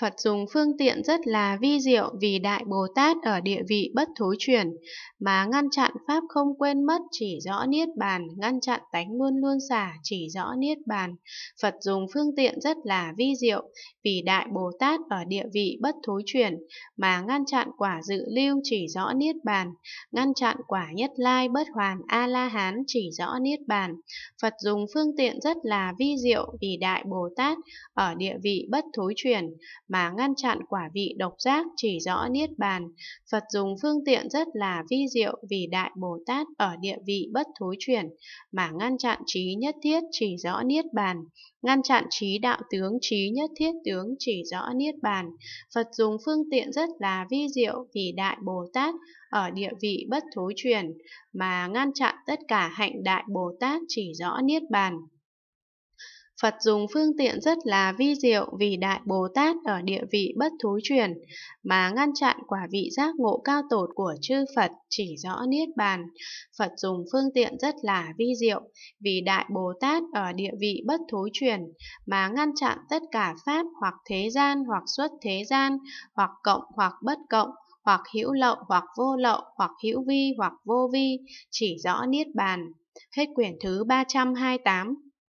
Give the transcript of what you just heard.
Phật dùng phương tiện rất là vi diệu vì Đại Bồ Tát ở địa vị bất thối chuyển, mà ngăn chặn Pháp không quên mất chỉ rõ Niết Bàn, ngăn chặn tánh luôn luôn xả chỉ rõ Niết Bàn. Phật dùng phương tiện rất là vi diệu vì Đại Bồ Tát ở địa vị bất thối chuyển, mà ngăn chặn quả dự lưu chỉ rõ Niết Bàn, ngăn chặn quả nhất lai bất hoàn A-la-hán chỉ rõ Niết Bàn. Phật dùng phương tiện rất là vi diệu vì Đại Bồ Tát ở địa vị bất thối chuyển, mà ngăn chặn quả vị độc giác chỉ rõ niết bàn. Phật dùng phương tiện rất là vi diệu vì Đại Bồ Tát ở địa vị bất thối chuyển, mà ngăn chặn trí nhất thiết chỉ rõ niết bàn, ngăn chặn trí đạo tướng trí nhất thiết tướng chỉ rõ niết bàn. Phật dùng phương tiện rất là vi diệu vì Đại Bồ Tát ở địa vị bất thối chuyển, mà ngăn chặn tất cả hạnh Đại Bồ Tát chỉ rõ niết bàn. Phật dùng phương tiện rất là vi diệu vì Đại Bồ Tát ở địa vị bất thối chuyển mà ngăn chặn quả vị giác ngộ cao tột của chư Phật chỉ rõ Niết Bàn. Phật dùng phương tiện rất là vi diệu vì Đại Bồ Tát ở địa vị bất thối chuyển mà ngăn chặn tất cả Pháp hoặc thế gian hoặc xuất thế gian hoặc cộng hoặc bất cộng hoặc hữu lậu hoặc vô lậu hoặc hữu vi hoặc vô vi chỉ rõ Niết Bàn. Hết quyển thứ 328